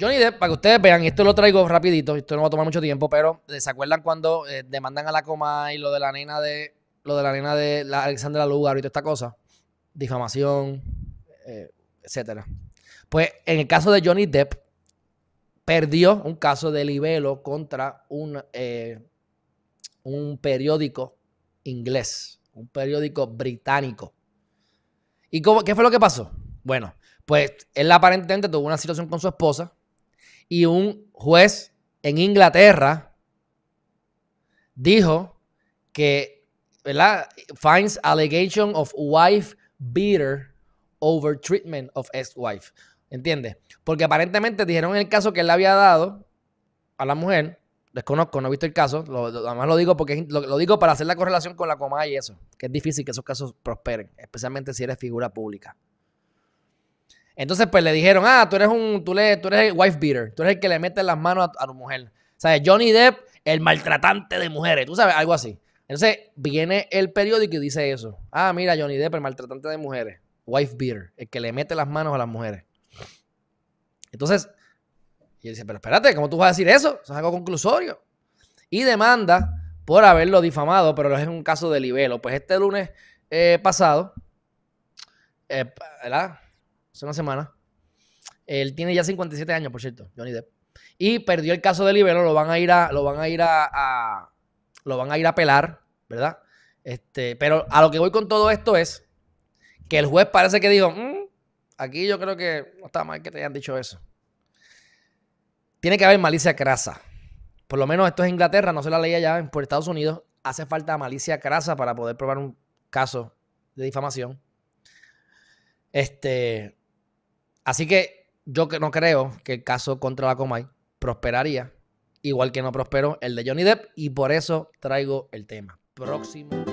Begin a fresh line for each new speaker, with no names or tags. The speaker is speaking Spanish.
Johnny Depp, para que ustedes vean, esto lo traigo rapidito, esto no va a tomar mucho tiempo, pero eh, ¿se acuerdan cuando eh, demandan a la coma y lo de la nena de lo de la nena de la Alexandra Lugar y toda esta cosa? Difamación, etc. Eh, etcétera. Pues en el caso de Johnny Depp, perdió un caso de libelo contra un, un periódico inglés, un periódico británico. ¿Y cómo, qué fue lo que pasó? Bueno, pues él aparentemente tuvo una situación con su esposa, y un juez en Inglaterra dijo que, ¿verdad? Finds allegation of wife bitter over treatment of ex-wife. ¿Entiendes? Porque aparentemente dijeron en el caso que él le había dado a la mujer, desconozco, no he visto el caso, lo, además lo digo porque lo, lo, digo para hacer la correlación con la coma y eso, que es difícil que esos casos prosperen, especialmente si eres figura pública. Entonces, pues le dijeron, ah, tú eres un, tú, tú eres el wife beater, tú eres el que le mete las manos a, la mujer. O sea, Johnny Depp, el maltratante de mujeres, tú sabes, algo así. Entonces, viene el periódico y dice eso. Ah, mira, Johnny Depp, el maltratante de mujeres, wife beater, el que le mete las manos a las mujeres. Entonces, y él dice, pero espérate, ¿cómo tú vas a decir eso? Eso es algo conclusorio. Y demanda por haberlo difamado, pero es un caso de libelo. Pues este lunes eh, pasado, eh, ¿verdad? hace una semana. Él tiene ya 57 años, por cierto, Johnny Depp. Y perdió el caso de Libero lo van a ir a, lo van a ir a, lo van a ir a pelar, ¿verdad? Este, pero a lo que voy con todo esto es que el juez parece que dijo, mm, aquí yo creo que no está mal que te hayan dicho eso. Tiene que haber malicia crasa. Por lo menos esto es Inglaterra, no se la leía ya por Estados Unidos hace falta malicia crasa para poder probar un caso de difamación. Este, Así que yo no creo que el caso contra la Comay prosperaría, igual que no prosperó el de Johnny Depp, y por eso traigo el tema. Próximo.